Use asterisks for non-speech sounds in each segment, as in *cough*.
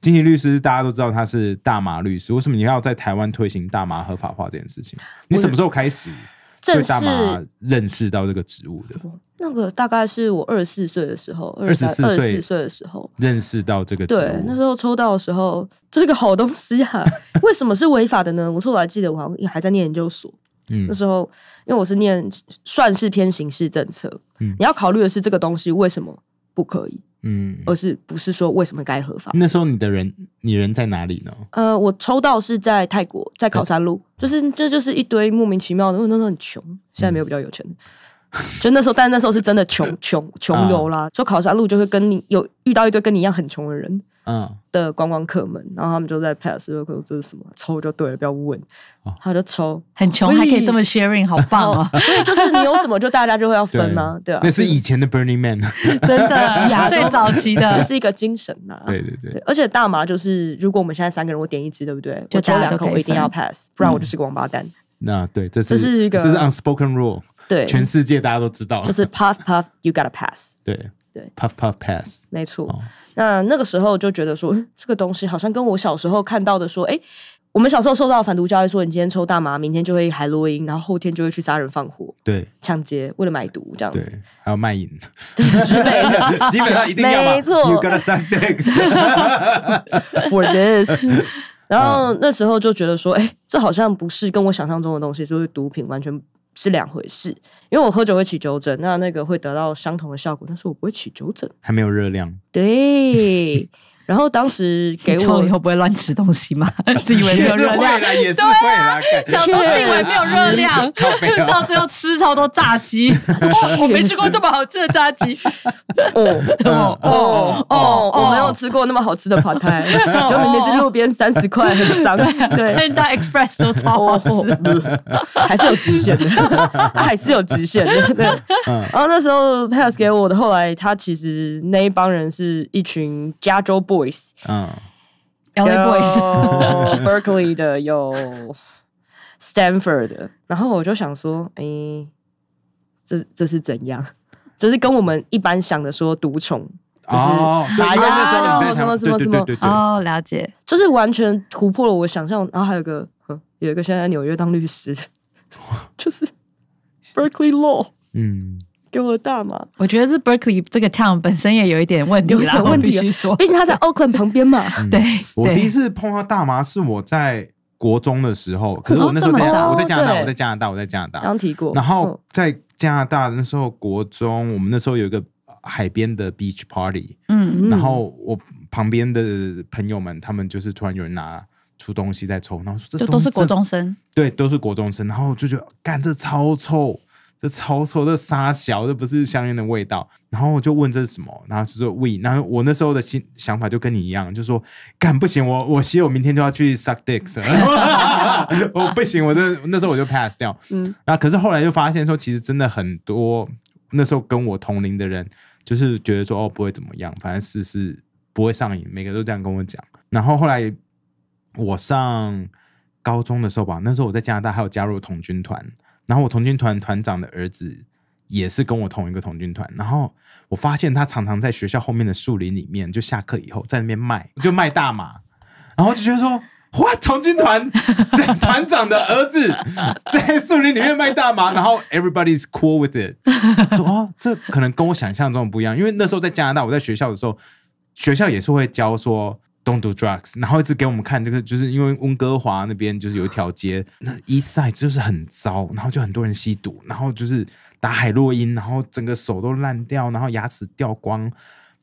金崎律师，大家都知道他是大麻律师。为什么你要在台湾推行大麻合法化这件事情？你什么时候开始对大麻认识到这个职务的？那个大概是我二十四岁的时候，二十四岁的时候认识到这个职务。那时候抽到的时候，这是个好东西啊！为什么是违法的呢？我说我还记得，我好像还在念研究所。嗯，那时候因为我是念算是偏刑事政策，嗯，你要考虑的是这个东西为什么不可以。嗯，而是不是说为什么该合法？那时候你的人，你人在哪里呢？呃，我抽到是在泰国，在考山路，就是这就是一堆莫名其妙的，因为那很穷，现在没有比较有钱的，就那时候，但那时候是真的穷 *laughs* 穷穷游啦，说考山路就会跟你有遇到一堆跟你一样很穷的人。嗯的观光客们，然后他们就在 pass，就说这是什么抽就对了，不要问。他就抽，很穷还可以这么 sharing，好棒啊！*laughs* 所以就是你有什么，就大家就会要分吗？对吧？那是以前的 Burning Man，*laughs* 真的，最早期的是一个精神啊。对对对，而且大麻就是，如果我们现在三个人，我点一支，对不对？我抽两口，我一定要 pass，不然我就是个王八蛋。那对，这是这是一个 unspoken rule，对，全世界大家都知道，就是 puff puff，you gotta pass。对。对，puff puff pass，没错。那那个时候就觉得说，*laughs* 这个东西好像跟我小时候看到的说，哎，我们小时候受到反毒教育，说你今天抽大麻，明天就会海洛因，然后后天就会去杀人放火，对，抢劫，为了买毒这样子，还有卖淫，*laughs* *laughs* 基本上一定没错。You gotta s e s for this。然后那时候就觉得说，哎，这好像不是跟我想象中的东西，所以毒品完全。是两回事，因为我喝酒会起酒疹，那那个会得到相同的效果，但是我不会起酒疹，还没有热量。对。然后当时给我以后不会乱吃东西吗？*laughs* 自以为没有热量，对小时候自以为没有热量，*laughs* 到最后吃超多炸鸡，*laughs* 我没吃过这么好吃的炸鸡。哦哦哦哦，我没有吃过那么好吃的胎，就明明是路边三十块，很对对，但 Express 都超好吃，还是有极限的，还是有极限的。对，然后那时候 Pass 给我的，后来他其实那一帮人是一群加州 Boys，嗯，LA Boys，Berkeley *laughs* 的有，*laughs* Stanford 的，然后我就想说，哎，这这是怎样？就是跟我们一般想的说独宠，就是还在的时候，什么什么什么，哦，了解，就是完全突破了我想象。然后还有个，有一个现在在纽约当律师，*laughs* 就是 Berkeley Law，嗯。给我大麻，我觉得是 Berkeley 这个 town 本身也有一点问，有点问题。毕竟他在 Oakland 旁边嘛。对，我第一次碰到大麻是我在国中的时候，可是我那时候在我在加拿大，我在加拿大，我在加拿大刚提过。然后在加拿大那时候国中，我们那时候有一个海边的 beach party，嗯，然后我旁边的朋友们，他们就是突然有人拿出东西在抽，然后这都是国中生，对，都是国中生，然后就觉得干这超臭。超臭的沙小，这不是香烟的味道。然后我就问这是什么，然后就说喂，然后我那时候的心想法就跟你一样，就说干不行，我我希我明天就要去 suck dicks。*laughs* 我不行，我这那时候我就 pass 掉。嗯，那可是后来就发现说，其实真的很多那时候跟我同龄的人，就是觉得说哦不会怎么样，反正是是不会上瘾，每个都这样跟我讲。然后后来我上高中的时候吧，那时候我在加拿大还有加入童军团。然后我童军团团长的儿子也是跟我同一个童军团，然后我发现他常常在学校后面的树林里面，就下课以后在那边卖，*laughs* 就卖大麻，然后就觉得说哇，童军团 *laughs* 团长的儿子在树林里面卖大麻，然后 everybody's cool with it，说哦，这可能跟我想象中的不一样，因为那时候在加拿大，我在学校的时候，学校也是会教说。Don't do drugs，然后一直给我们看这个，就是因为温哥华那边就是有一条街，那一 e 就是很糟，然后就很多人吸毒，然后就是打海洛因，然后整个手都烂掉，然后牙齿掉光，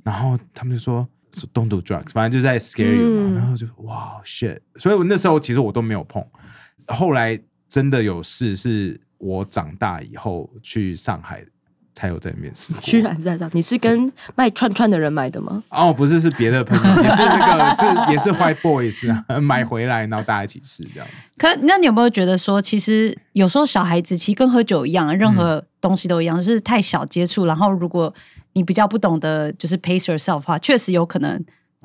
然后他们就说 Don't do drugs，反正就在 scare you 嗯、然后就哇 shit，所以我那时候其实我都没有碰，后来真的有事，是我长大以后去上海。才有在面试，居然是这样。你是跟卖串串的人买的吗？哦，不是，是别的朋友，也是那个，*laughs* 是也是坏 boys 啊，买回来然后大家一起吃这样。可那你有没有觉得说，其实有时候小孩子其实跟喝酒一样，任何东西都一样，就是太小接触，然后如果你比较不懂得就是 pace yourself 的话，确实有可能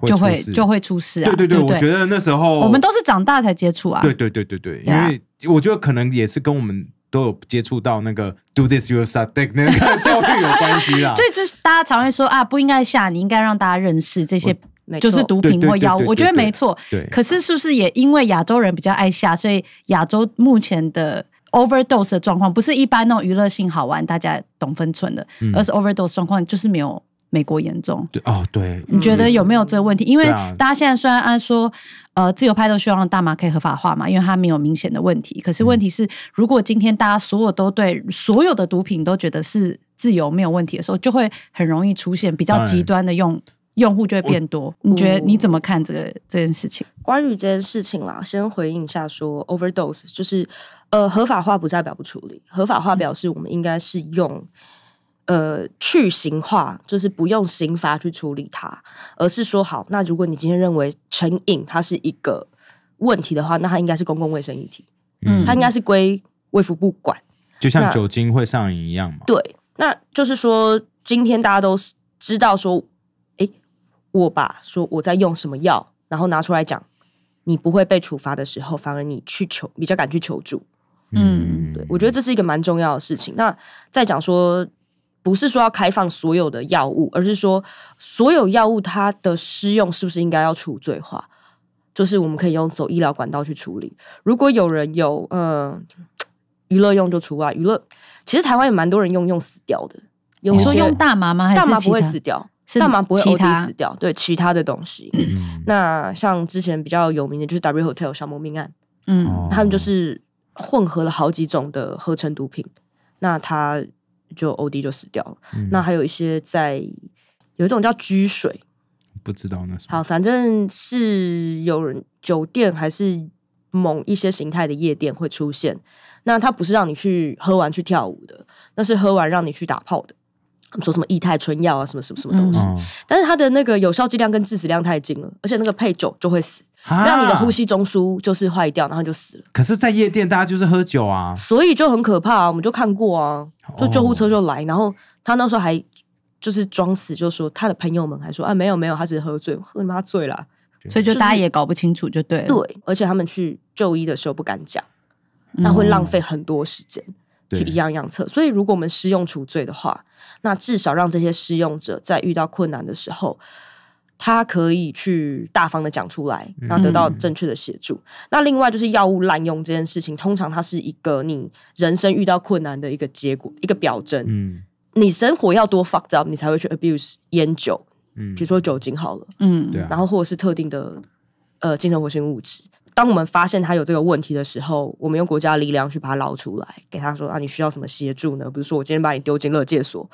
就会就会出事啊。对对对，我觉得那时候我们都是长大才接触啊。对对对对对，因为我觉得可能也是跟我们。都有接触到那个 do this your subject 那个 *laughs* 教育有关系啦，所以就是大家常会说啊，不应该下，你应该让大家认识这些，就是毒品或药物，我觉得没错。对，可是是不是也因为亚洲人比较爱下，所以亚洲目前的 overdose 的状况，不是一般那种娱乐性好玩大家懂分寸的，而是 overdose 状况就是没有。美国严重对哦，对，你觉得有没有这个问题？因为大家现在虽然按说，呃，自由派都希望大麻可以合法化嘛，因为它没有明显的问题。可是问题是，如果今天大家所有都对所有的毒品都觉得是自由没有问题的时候，就会很容易出现比较极端的用用户就会变多。你觉得你怎么看这个这件事情？关于这件事情啦，先回应一下说，overdose 就是呃，合法化不代表不处理，合法化表示我们应该是用。呃，去刑化就是不用刑罚去处理它，而是说好，那如果你今天认为成瘾它是一个问题的话，那它应该是公共卫生议题，嗯，它应该是归卫福部管，就像酒精会上瘾一样嘛。对，那就是说，今天大家都是知道说，哎，我把说我在用什么药，然后拿出来讲，你不会被处罚的时候，反而你去求比较敢去求助，嗯，对，我觉得这是一个蛮重要的事情。那再讲说。不是说要开放所有的药物，而是说所有药物它的施用是不是应该要除罪化？就是我们可以用走医疗管道去处理。如果有人有嗯娱乐用就除外，娱乐其实台湾有蛮多人用用死掉的。你说用大麻吗？大麻不会死掉，大麻不会 OD 死掉。对其他的东西，那像之前比较有名的就是 W Hotel 小魔命案，嗯，他们就是混合了好几种的合成毒品，那他。就 OD 就死掉了，那还有一些在有一种叫居水，不知道那是好，反正是有人酒店还是某一些形态的夜店会出现。那他不是让你去喝完去跳舞的，那是喝完让你去打炮的。说什么异态春药啊，什么什么什么东西？但是它的那个有效剂量跟致死量太近了，而且那个配酒就会死，让你的呼吸中枢就是坏掉，然后就死了。可是，在夜店，大家就是喝酒啊，所以就很可怕。我们就看过啊，就救护车就来，然后他那时候还就是装死，就说他的朋友们还说啊，没有没有，他只是喝醉，喝他妈醉了。所以就大家也搞不清楚，就对。对，而且他们去就医的时候不敢讲，那会浪费很多时间。去一样一样测，所以如果我们施用除罪的话，那至少让这些施用者在遇到困难的时候，他可以去大方的讲出来，那得到正确的协助。那另外就是药物滥用这件事情，通常它是一个你人生遇到困难的一个结果，一个表征。嗯，你生活要多 fuck up，你才会去 abuse 烟酒。嗯，比如说酒精好了。嗯，对。然后或者是特定的，呃，精神活性物质。当我们发现他有这个问题的时候，我们用国家力量去把他捞出来，给他说啊，你需要什么协助呢？比如说，我今天把你丢进乐戒所，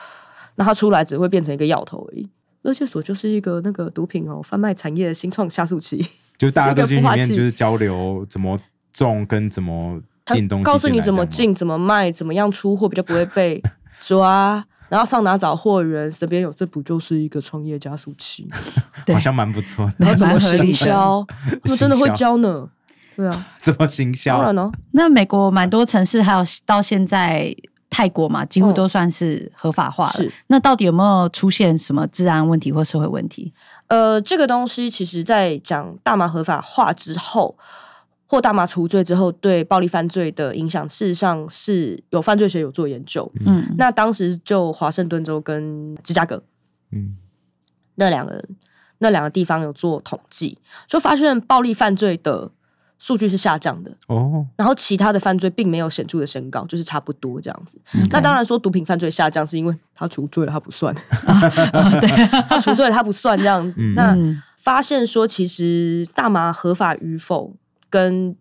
那他出来只会变成一个药头而已。乐戒所就是一个那个毒品哦，贩卖产业新创加速器。就大家都里面就是交流怎么种跟怎么进东西，告诉你怎么进、怎么卖、怎么样出货比较不会被抓。然后上哪找货源？身边有，这不就是一个创业加速器？*laughs* 好像蛮不错。*laughs* 然后怎么行销？那 *laughs* 真的会教呢？对啊，怎么行销？当然了。那美国蛮多城市，还有到现在泰国嘛，几乎都算是合法化了。那到底有没有出现什么治安问题或社会问题？呃，这个东西其实，在讲大麻合法化之后。或大麻除罪之后对暴力犯罪的影响，事实上是有犯罪学有做研究。嗯，那当时就华盛顿州跟芝加哥，嗯，那两个那两个地方有做统计，就发现暴力犯罪的数据是下降的哦。然后其他的犯罪并没有显著的升高，就是差不多这样子。那当然说毒品犯罪下降是因为他除罪了，他不算。*laughs* 对，他除罪了，他不算这样子。那发现说其实大麻合法与否。跟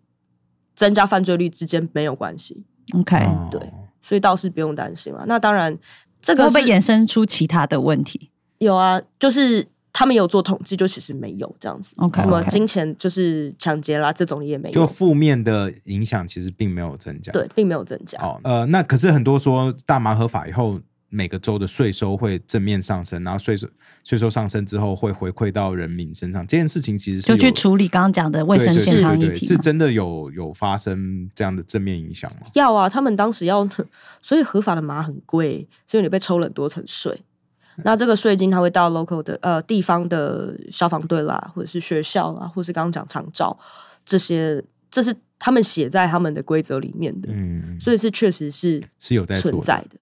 增加犯罪率之间没有关系，OK，对，所以倒是不用担心了。那当然，这个会衍生出其他的问题，有啊，就是他们有做统计，就其实没有这样子，OK，什么金钱就是抢劫啦，这种也没，有。就负面的影响其实并没有增加，对，并没有增加。哦，呃，那可是很多说大麻合法以后。每个州的税收会正面上升，然后税收税收上升之后会回馈到人民身上。这件事情其实是就去处理刚刚讲的卫生健康议题是真的有有发生这样的正面影响吗？要啊，他们当时要，所以合法的马很贵，所以你被抽了很多层税。那这个税金它会到 local 的呃地方的消防队啦，或者是学校啊，或是刚刚讲厂照这些，这是他们写在他们的规则里面的。嗯，所以是确实是是有在存在的。